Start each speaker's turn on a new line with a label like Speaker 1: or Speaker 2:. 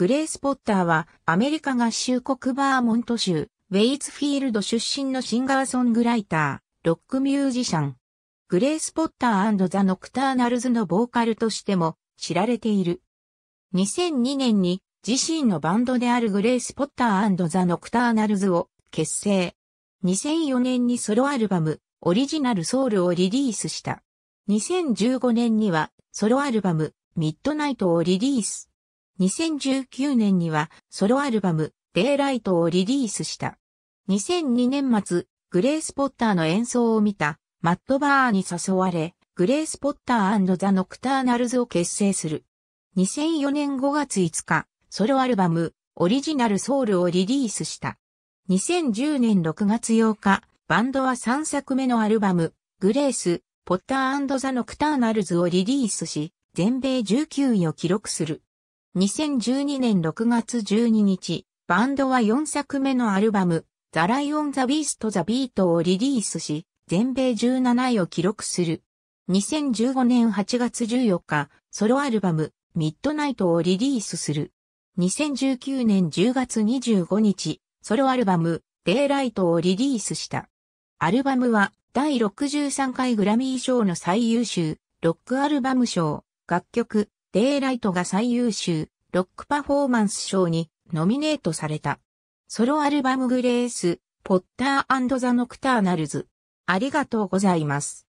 Speaker 1: グレース・ポッターはアメリカ合衆国バーモント州、ウェイツフィール
Speaker 2: ド出身のシンガーソングライター、ロックミュージシャン。グレース・ポッターザ・ノクターナルズのボーカルとしても知られている。2002年に自身のバンドであるグレース・ポッターザ・ノクターナルズを結成。2004年にソロアルバム、オリジナルソウルをリリースした。2015年にはソロアルバム、ミッドナイトをリリース。2019年にはソロアルバム、デイライトをリリースした。2002年末、グレース・ポッターの演奏を見た、マット・バーに誘われ、グレース・ポッターザ・ノクターナルズを結成する。2004年5月5日、ソロアルバム、オリジナル・ソウルをリリースした。2010年6月8日、バンドは3作目のアルバム、グレース、ポッターザ・ノクターナルズをリリースし、全米19位を記録する。2012年6月12日、バンドは4作目のアルバム、ザ・ライオン・ザ・ビースト・ザ・ビートをリリースし、全米17位を記録する。2015年8月14日、ソロアルバム、ミッドナイトをリリースする。2019年10月25日、ソロアルバム、デイライトをリリースした。アルバムは、第63回グラミー賞の最優秀、ロックアルバム賞、楽曲、デイライトが最優秀、ロックパフォーマンス賞にノミネートされた。ソロアルバムグレース、ポッ
Speaker 1: ターザ・ノクターナルズ。ありがとうございます。